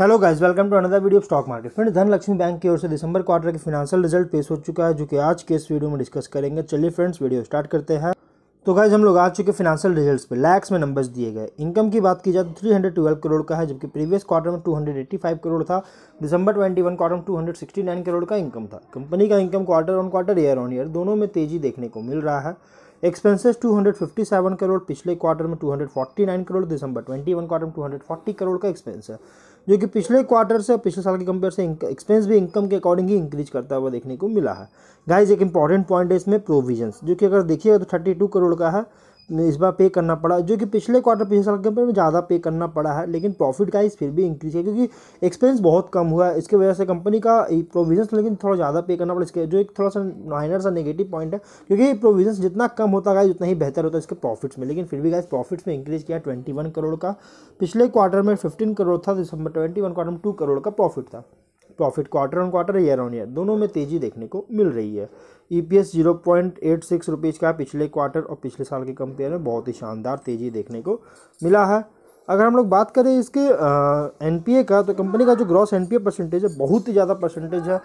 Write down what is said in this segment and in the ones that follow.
hello guys welcome to another video stock market friend Dhanlaxmi bank की ओर से दिसंबर क्वार्टर के फिनेंशियल रिजल्ट पेश हो चुका है जो कि आज के इस वीडियो में डिस्कस करेंगे चलिए फ्रेंड्स वीडियो स्टार्ट करते हैं तो गाइज हम लोग आ चुके फिनेंशियल रिजल्ट्स पे लैक्स में नंबर्स दिए गए इनकम की बात की जाए तो ट्वेल्व करोड़ का है जबकि प्रीवियस क्वार्टर में फाइव करोड़ था दिसंबर वन क्वार्टर में नाइन करोड़ का इनकम था कंपनी का income quarter on quarter year on year दोनों में तेजी देखने को मिल रहा है एक्सपेंसेस 257 करोड़ पिछले क्वार्टर में 249 करोड़ दिसंबर 21 क्वार्टर में 240 करोड़ का एक्सपेंस है जो कि पिछले क्वार्टर से पिछले साल के कंपेयर से एक्सपेंस भी इनकम के अकॉर्डिंग ही इंक्रीज करता हुआ देखने को मिला है गाइज एक इंपॉर्टेंट पॉइंट है इसमें प्रोविजन जो कि अगर देखिएगा तो थर्टी करोड़ का है इस बार पे करना पड़ा जो कि पिछले क्वार्टर पिछले साल के में ज़्यादा पे करना पड़ा है लेकिन प्रॉफिट का इस फिर भी इंक्रीज है क्योंकि एक्सपेंस बहुत कम हुआ है इसकी वजह से कंपनी का प्रोविजन लेकिन थोड़ा ज़्यादा पे करना पड़ा इसके जो एक थोड़ा सा माइनर सा नेगेटिव पॉइंट है क्योंकि प्रोविजन जितना कम होता है उतना ही बेहतर होता है इसके प्रॉफिट्स में लेकिन फिर भी गाइज प्रॉफिट्स में इंक्रीज किया ट्वेंटी करोड़ का पिछले क्वार्टर में फिफ्टीन करोड़ था दिसंबर ट्वेंटी क्वार्टर में टू करोड़ का प्रॉफिट था profit quarter on quarter year on year दोनों में तेज़ी देखने को मिल रही है E P S zero point eight six rupees का पिछले क्वार्टर और पिछले साल के कंपेयर में बहुत ही शानदार तेज़ी देखने को मिला है अगर हम लोग बात करें इसके एन का तो कंपनी का जो ग्रॉस एन परसेंटेज है बहुत ही ज़्यादा परसेंटेज है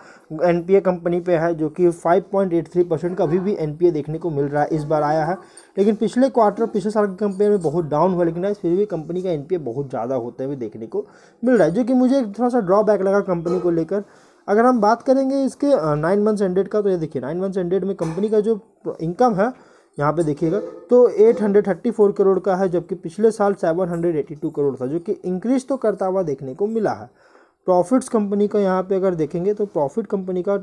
एन कंपनी पे है जो कि 5.83 परसेंट का अभी भी एन देखने को मिल रहा है इस बार आया है लेकिन पिछले क्वार्टर पिछले साल की कंपनी में बहुत डाउन हुआ लेकिन फिर भी कंपनी का एन बहुत ज़्यादा होते हुए देखने को मिल रहा है जो कि मुझे एक थोड़ा सा ड्रॉबैक लगा कंपनी को लेकर अगर हम बात करेंगे इसके नाइन मंथ्स एंडेड का तो ये देखिए नाइन मंथ्स एंडेड में कंपनी का जो इनकम है यहाँ पे देखिएगा तो 834 करोड़ का है जबकि पिछले साल 782 करोड़ था जो कि इंक्रीज तो करता हुआ देखने को मिला है प्रॉफिट्स कंपनी का यहाँ पे अगर देखेंगे तो प्रॉफिट कंपनी का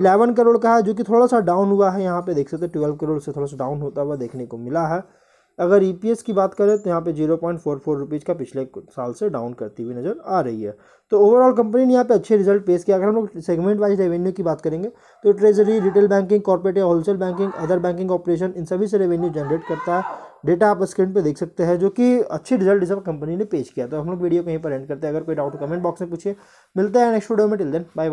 इलेवन करोड़ का है जो कि थोड़ा सा डाउन हुआ है यहाँ पे देख सकते हो ट्वेल्व करोड़ से थोड़ा सा डाउन होता हुआ देखने को मिला है अगर ई e की बात करें तो यहाँ पे zero point four four rupees का पिछले साल से डाउन करती हुई नज़र आ रही है तो ओवरऑल कंपनी ने यहाँ पे अच्छे रिजल्ट पेश किया अगर हम लोग सेगमेंट वाइज रेवेन्यू की बात करेंगे तो ट्रेजरी रिटेल बैंकिंग कॉर्पोरेट या wholesale banking other banking operation इन सभी से रेवेन्यू जनरेट करता है डेटा आप स्क्रीन पर देख सकते हैं जो कि अच्छे रिजल्ट इस कंपनी ने पेश किया तो हम लोग वीडियो कहीं पर एंड करते हैं अगर कोई डाउट कमेंट बॉक्स में पूछिए मिलता है नेक्स्ट वीडियो में टिल देन बाय